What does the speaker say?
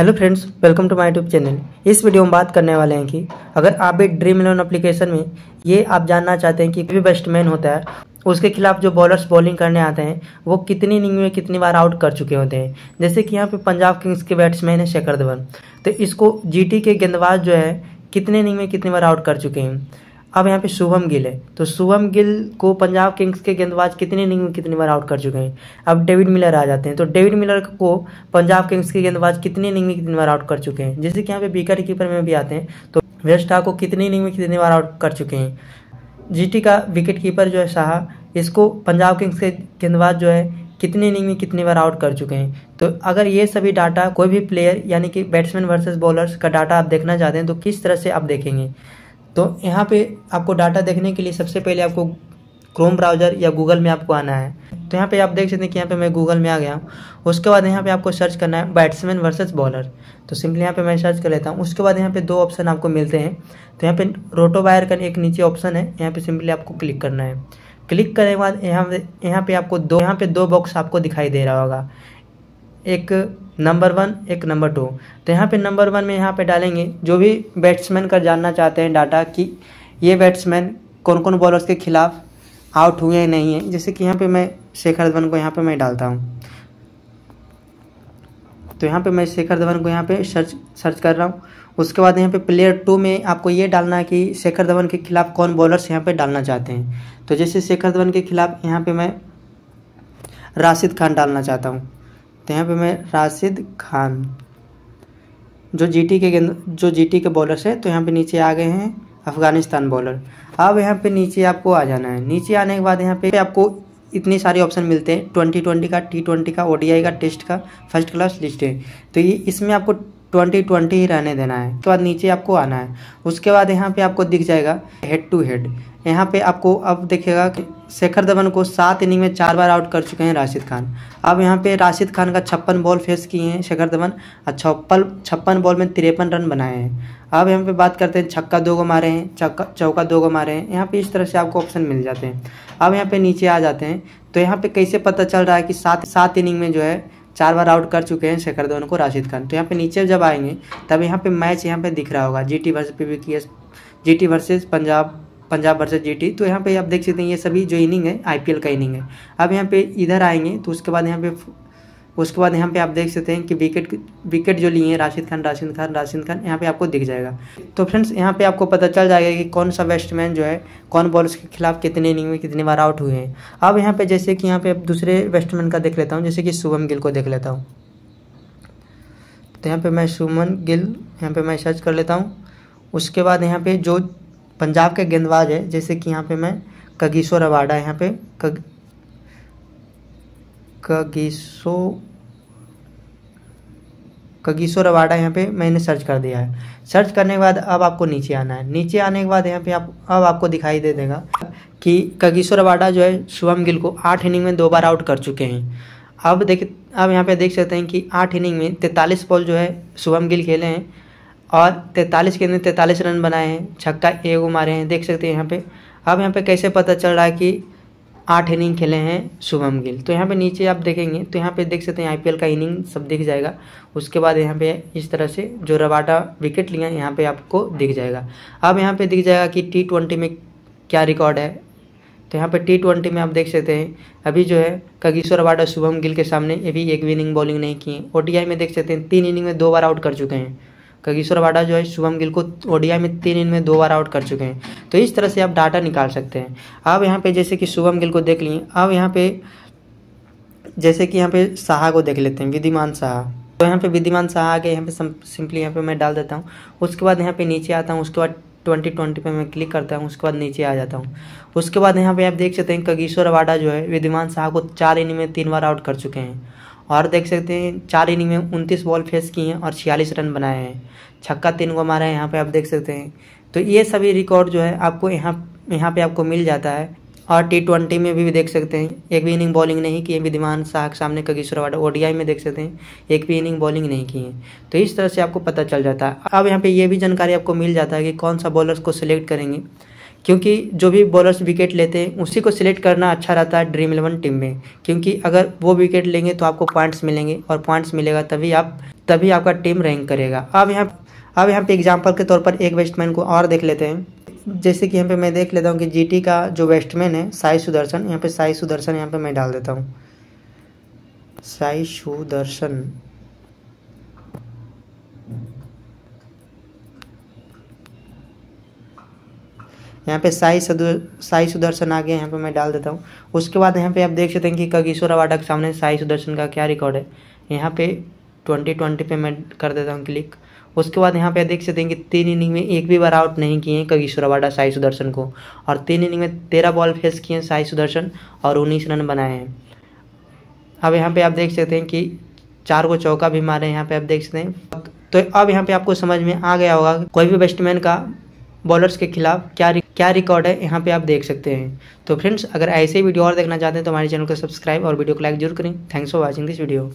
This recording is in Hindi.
hello friends welcome to my YouTube channel इस वीडियो में बात करने वाले हैं कि अगर आप भी ड्रीम इलेवन एप्लीकेशन में ये आप जानना चाहते हैं कि भी बैट्समैन होता है उसके खिलाफ जो बॉलर्स बॉलिंग करने आते हैं वो कितनी इनिंग में कितनी बार आउट कर चुके होते हैं जैसे कि यहाँ पे पंजाब किंग्स के बैट्समैन है शेखर धवन तो इसको जी के गेंदबाज जो है कितने इनिंग में कितनी बार आउट कर चुके हैं अब यहाँ पे शुभम गिल है तो शुभम गिल को पंजाब किंग्स के गेंदबाज कितने इनिंग में कितनी बार आउट कर चुके हैं अब डेविड मिलर आ जाते हैं तो डेविड मिलर को पंजाब किंग्स के गेंदबाज कितने इनिंग में कितनी बार आउट कर चुके हैं जैसे कि यहाँ पे बीकर कीपर में भी आते हैं तो वेस्टा को कितने इनिंग में कितनी बार आउट कर चुके हैं जी का विकेट कीपर जो है शाह इसको पंजाब किंग्स के गेंदबाज जो है कितने इनिंग में कितनी बार आउट कर चुके हैं तो अगर ये सभी डाटा कोई भी प्लेयर यानी कि बैट्समैन वर्सेज बॉलर्स का डाटा आप देखना चाहते हैं तो किस तरह से आप देखेंगे तो यहाँ पे आपको डाटा देखने के लिए सबसे पहले आपको क्रोम ब्राउज़र या गूगल में आपको आना है तो यहाँ पे आप देख सकते हैं कि यहाँ पे मैं गूगल में आ गया हूँ उसके बाद यहाँ पे आपको सर्च करना है बैट्समैन वर्सेस बॉलर तो सिंपली यहाँ पे मैं सर्च कर लेता हूँ उसके बाद यहाँ पे दो ऑप्शन आपको मिलते हैं तो यहाँ पे रोटो वायर का एक नीचे ऑप्शन है यहाँ पे सिंपली आपको क्लिक करना है क्लिक करने के बाद यहाँ यहाँ पे आपको दो यहाँ पे दो बॉक्स आपको दिखाई दे रहा होगा एक नंबर वन एक नंबर टू तो यहाँ पे नंबर वन में यहाँ पे डालेंगे जो भी बैट्समैन का जानना चाहते हैं डाटा कि ये बैट्समैन कौन कौन बॉलर्स के खिलाफ आउट हुए हैं नहीं है जैसे कि यहाँ पे मैं शेखर धवन को यहाँ पे मैं डालता हूँ तो यहाँ पे मैं शेखर धवन को यहाँ पे सर्च सर्च कर रहा हूँ उसके बाद यहाँ पे प्लेयर टू में आपको ये डालना है कि शेखर धवन के खिलाफ कौन बॉलर्स यहाँ पे डालना चाहते हैं तो जैसे शेखर धवन के खिलाफ यहाँ पे मैं राशिद खान डालना चाहता हूँ सकते हैं यहाँ पे मैं राशिद खान जो जीटी के जो जीटी के बॉलर्स है तो यहाँ पे नीचे आ गए हैं अफगानिस्तान बॉलर अब यहाँ पे नीचे आपको आ जाना है नीचे आने के बाद यहाँ पे आपको इतने सारे ऑप्शन मिलते हैं ट्वेंटी ट्वेंटी का टी ट्वेंटी का ओडीआई का टेस्ट का फर्स्ट क्लास लिस्ट है तो ये इसमें आपको ट्वेंटी ट्वेंटी ही रहने देना है उसके तो बाद नीचे आपको आना है उसके बाद यहाँ पे आपको दिख जाएगा हेड टू हेड यहाँ पे आपको अब देखेगा कि शेखर धवन को सात इनिंग में चार बार आउट कर चुके हैं राशिद खान अब यहाँ पे राशिद खान का छप्पन बॉल फेस किए हैं शेखर धवन और छप्पन छप्पन बॉल में तिरपन रन बनाए हैं अब यहाँ पे बात करते हैं छक्का दो गो मारे हैं चक्का चौका दो गो मारे हैं यहाँ पे इस तरह से आपको ऑप्शन मिल जाते हैं अब यहाँ पे नीचे आ जाते हैं तो यहाँ पे कैसे पता चल रहा है कि सात सात इनिंग में जो है चार बार आउट कर चुके हैं शेखर धवन को राशिद खान तो यहाँ पे नीचे जब आएंगे तब यहाँ पे मैच यहाँ पे दिख रहा होगा G T GT versus G T versus Punjab Punjab versus GT तो यहाँ पे आप देख सकते हैं ये सभी जो इनिंग है आईपीएल का इनिंग है अब यहाँ पे इधर आएंगे तो उसके बाद यहाँ पे उसके बाद यहाँ पे आप देख सकते हैं कि विकेट विकेट जो लिए हैं राशिद खान राशिद खान राशिद खान यहाँ पे आपको दिख जाएगा तो फ्रेंड्स यहाँ पे आपको पता चल जाएगा कि कौन सा बैट्समैन जो है कौन बॉलर्स के खिलाफ कितने इनिंग में कितनी बार आउट हुए हैं अब यहाँ पे जैसे कि यहाँ पे दूसरे बैट्समैन का देख लेता हूँ जैसे कि शुभम गिल को देख लेता हूँ तो यहाँ पर मैं शुभमन गिल यहाँ पर मैं सर्च कर लेता हूँ उसके बाद यहाँ पर जो पंजाब के गेंदबाज है जैसे कि यहाँ पे मैं कगिशोर अवाडा यहाँ पे कग कगीशो कगिशोर अवाडा यहाँ पे मैंने सर्च कर दिया है सर्च करने के बाद अब आपको नीचे आना है नीचे आने के बाद यहाँ पे आप अब आपको दिखाई दे देगा कि कगिशोर अवाडा जो है शुभम गिल को आठ इनिंग में दो बार आउट कर चुके हैं अब देख अब यहाँ पे देख सकते हैं कि आठ इनिंग में तैंतालीस बॉल जो है शुभम गिल खेले हैं और तैंतालीस गेंद में तैंतालीस रन बनाए हैं छक्का एगो मारे हैं देख सकते हैं यहाँ पे अब यहाँ पे कैसे पता चल रहा है कि आठ इनिंग खेले हैं शुभम गिल तो यहाँ पे नीचे आप देखेंगे तो यहाँ पे देख सकते हैं आईपीएल का इनिंग सब दिख जाएगा उसके बाद यहाँ पे इस तरह से जो रबाटा विकेट लिया यहाँ पर आपको दिख जाएगा अब यहाँ पर दिख जाएगा कि टी ट्वेंटी में क्या रिकॉर्ड है तो यहाँ पे टी ट्वेंटी में आप देख सकते हैं अभी जो है कगिश्वर वाडा शुभम गिल के सामने अभी एक भी इनिंग बॉलिंग नहीं किए ओ में देख सकते हैं तीन इनिंग में दो बार आउट कर चुके हैं कगिश्वर वाडा जो है शुभम गिल को ओडीआई में तीन इन में दो बार आउट कर चुके हैं तो इस तरह से आप डाटा निकाल सकते हैं अब यहाँ पे जैसे कि शुभम गिल को देख लिए अब यहाँ पे जैसे कि यहाँ पे शाह को देख लेते हैं विधिमान शाह तो यहाँ पे विधिमान शाह आगे यहाँ पे सिंपली यहाँ पे मैं डाल देता हूँ उसके बाद यहाँ पे नीचे आता हूँ उसके बाद ट्वेंटी ट्वेंटी पे मैं क्लिक करता हूँ उसके बाद नीचे आ जाता हूँ उसके बाद यहाँ पे आप देख सकते हैं कगिश्वर वाडा जो है विधिमान शाह को चार इन में तीन बार आउट कर चुके हैं और देख सकते हैं चार इनिंग में उनतीस बॉल फेस किए हैं और छियालीस रन बनाए हैं छक्का तीन को मारा है यहाँ पर आप देख सकते हैं तो ये सभी रिकॉर्ड जो है आपको यहाँ यहाँ पे आपको मिल जाता है और टी ट्वेंटी में भी, भी देख सकते हैं एक भी इनिंग बॉलिंग नहीं किए विधिमान शाह के सामने वाडा ओडीआई में देख सकते हैं एक भी इनिंग बॉलिंग नहीं की है तो इस तरह से आपको पता चल जाता है अब यहाँ पे ये भी जानकारी आपको मिल जाता है कि कौन सा बॉलर्स को सिलेक्ट करेंगे क्योंकि जो भी बॉलर्स विकेट लेते हैं उसी को सिलेक्ट करना अच्छा रहता है ड्रीम इलेवन टीम में क्योंकि अगर वो विकेट लेंगे तो आपको पॉइंट्स मिलेंगे और पॉइंट्स मिलेगा तभी आप तभी आपका टीम रैंक करेगा अब यहाँ अब यहाँ पे एग्जाम्पल के तौर पर एक बैट्समैन को और देख लेते हैं जैसे कि यहाँ पे मैं देख लेता हूँ कि जी का जो बैट्समैन है साई सुदर्शन यहाँ पे साई सुदर्शन यहाँ पे मैं डाल देता हूँ साई सुदर्शन यहाँ पे साई सदु साई सुदर्शन आ गया यहाँ पे मैं डाल देता हूँ उसके बाद यहाँ पे आप देख सकते हैं कि कगिशोर अवाडा के सामने साई सुदर्शन का क्या रिकॉर्ड है यहाँ पे ट्वेंटी ट्वेंटी पे मैं कर देता हूँ क्लिक उसके बाद यहाँ पे देख सकते हैं कि तीन इनिंग में एक भी बार आउट नहीं किए हैं कगिशोर अवाडा साई सुदर्शन को और तीन इनिंग में तेरह बॉल फेस किए हैं साई सुदर्शन और उन्नीस रन बनाए हैं अब यहाँ पे आप देख सकते हैं कि चार को चौका भी मारे यहाँ पे आप देख सकते हैं तो अब यहाँ पे आपको समझ में आ गया होगा कोई भी बैट्समैन का बॉलर्स के खिलाफ क्या क्या रिकॉर्ड है यहाँ पे आप देख सकते हैं तो फ्रेंड्स अगर ऐसे वीडियो और देखना चाहते हैं तो हमारे चैनल को सब्सक्राइब और वीडियो को लाइक जरूर करें thanks for watching this video